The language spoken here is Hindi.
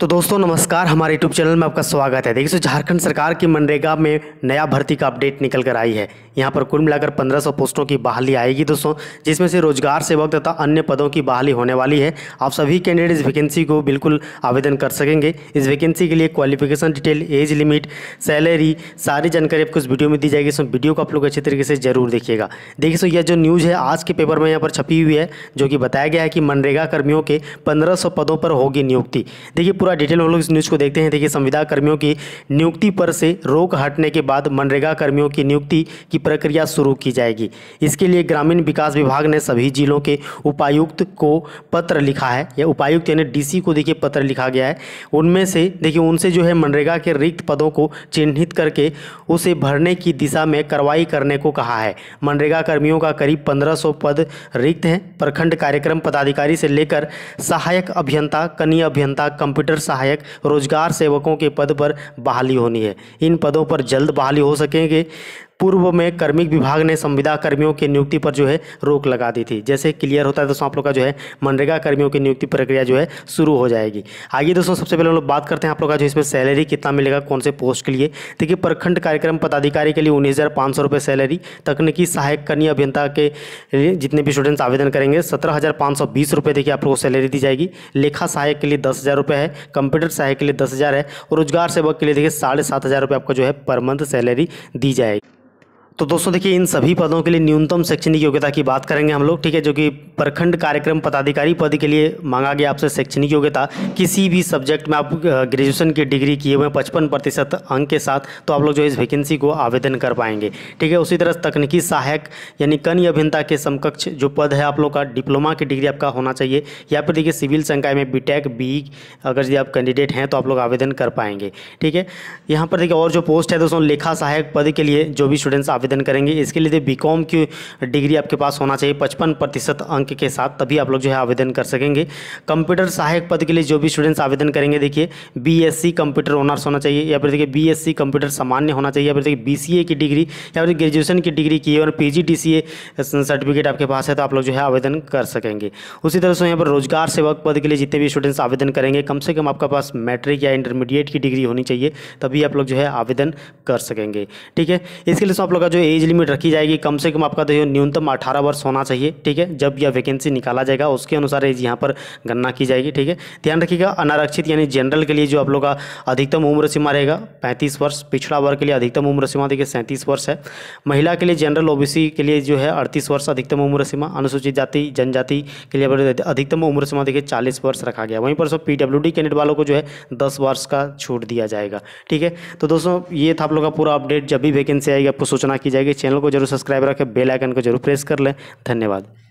तो दोस्तों नमस्कार हमारे यूट्यूब चैनल में आपका स्वागत है देखिए झारखंड सरकार की मनरेगा में नया भर्ती का अपडेट निकल कर आई है यहाँ पर कुल मिलाकर 1500 पोस्टों की बहाली आएगी दोस्तों जिसमें से रोजगार सेवक तथा अन्य पदों की बहाली होने वाली है आप सभी कैंडिडेट इस वैकेंसी को बिल्कुल आवेदन कर सकेंगे इस वैकेंसी के लिए qualification detail age limit salary सारी जानकारी आपको इस वीडियो में दी जाएगी इसमें वीडियो को आप लोग अच्छे तरीके से जरूर देखिएगा देखिए सो यह जो न्यूज़ है आज के पेपर में यहाँ पर छपी हुई है जो कि बताया गया है कि मनरेगा कर्मियों के पंद्रह पदों पर होगी नियुक्ति देखिए पूरा डिटेल हम लोग इस न्यूज़ को देखते हैं देखिए संविदा कर्मियों की नियुक्ति पर से रोक हटने के बाद मनरेगा कर्मियों की नियुक्ति की प्रक्रिया शुरू की जाएगी इसके लिए ग्रामीण विकास विभाग ने सभी जिलों के उपायुक्त को पत्र लिखा है या उपायुक्त यानी डीसी को देखिए पत्र लिखा गया है उनमें से देखिए उनसे जो है मनरेगा के रिक्त पदों को चिन्हित करके उसे भरने की दिशा में कार्रवाई करने को कहा है मनरेगा कर्मियों का करीब पंद्रह पद रिक्त हैं प्रखंड कार्यक्रम पदाधिकारी से लेकर सहायक अभियंता कनीय अभियंता कंप्यूटर सहायक रोजगार सेवकों के पद पर बहाली होनी है इन पदों पर जल्द बहाली हो सकेंगे पूर्व में कर्मिक विभाग ने संविदा कर्मियों की नियुक्ति पर जो है रोक लगा दी थी जैसे क्लियर होता है दोस्तों आप लोग का जो है मनरेगा कर्मियों की नियुक्ति प्रक्रिया जो है शुरू हो जाएगी आइए दोस्तों सबसे पहले हम लोग बात करते हैं आप लोग का जो इसमें सैलरी कितना मिलेगा कौन से पोस्ट के लिए देखिए प्रखंड कार्यक्रम पदाधिकारी के लिए उन्नीस हज़ार सैलरी तकनीकी सहायक कन्या अभियंता के जितने भी स्टूडेंट्स आवेदन करेंगे सत्रह हज़ार पाँच सौ बीस रुपये देखिए आप लोग को सैलरी दी जाएगी लेखा सहायक के लिए दस हज़ार रुपये है कंप्यूटर सहायक के लिए दस हज़ार है और रोजगार सेवक के लिए देखिए साढ़े सात हज़ार रुपये आपको जो है पर मंथ सैलरी दी जाएगी तो दोस्तों देखिए इन सभी पदों के लिए न्यूनतम शैक्षणिक योग्यता की बात करेंगे हम लोग ठीक है जो कि प्रखंड कार्यक्रम पदाधिकारी पद के लिए मांगा गया आपसे शैक्षणिक योग्यता किसी भी सब्जेक्ट में आप ग्रेजुएशन की डिग्री किए हुए पचपन प्रतिशत अंक के साथ तो आप लोग जो इस वैकेंसी को आवेदन कर पाएंगे ठीक है उसी तरह तकनीकी सहायक यानी कन अभिनता के समकक्ष जो पद है आप लोग का डिप्लोमा की डिग्री आपका होना चाहिए या फिर देखिए सिविल संकाय में बी टेक बी अगर यदि आप कैंडिडेट हैं तो आप लोग आवेदन कर पाएंगे ठीक है यहाँ पर देखिए और जो पोस्ट है दोस्तों लेखा सहायक पद के लिए जो भी स्टूडेंट्स आवेदन करेंगे इसके लिए बी कॉम की डिग्री आपके पास होना चाहिए पचपन प्रतिशत अंक के साथ तभी आप लोग जो है आवेदन कर सकेंगे कंप्यूटर सहायक पद के लिए जो भी स्टूडेंट्स आवेदन करेंगे देखिए B S C computer honours होना चाहिए या फिर देखिए बी एस सी कंप्यूटर सामान्य होना चाहिए या फिर देखिए बी सी ए की डिग्री या फिर ग्रेजुएशन की डिग्री की और P G D C A certificate आपके पास है तो आप लोग जो है आवेदन कर सकेंगे उसी तरह से यहाँ पर रोजगार सेवक पद के लिए जितने भी स्टूडेंट्स आवेदन करेंगे कम से कम आपके पास मैट्रिक या इंटरमीडिएट की डिग्री होनी चाहिए तभी आप लोग जो है आवेदन कर सकेंगे ठीक है इसके लिए तो आप लोग का जो एज लिमिट रखी जाएगी कम से कम आपका देखिए तो न्यूनतम अठारह वर्ष होना चाहिए ठीक है जब यह वैकेंसी निकाला जाएगा उसके अनुसार एज यहाँ पर गणना की जाएगी ठीक है ध्यान रखिएगा अनारक्षित यानी जनरल के लिए जो आप लोग का अधिकतम उम्र सीमा रहेगा पैंतीस वर्ष पिछड़ा वर्ग के लिए अधिकतम उम्र सीमा देखिए सैंतीस वर्ष है महिला के लिए जनरल ओबीसी के लिए जो है अड़तीस वर्ष अधिकतम उम्र सीमा अनुसूचित जाति जनजाति के लिए अधिकतम उम्र सीमा देखिए चालीस वर्ष रखा गया वहीं पर सब पी कैंडिडेट वालों को जो है दस वर्ष का छूट दिया जाएगा ठीक है तो दोस्तों ये था आप लोग का पूरा अपडेट जब भी वैकेंसी आएगी आपको सूचना की जाएगी चैनल को जरूर सब्सक्राइब रखें बेल आइकन को जरूर प्रेस कर लें धन्यवाद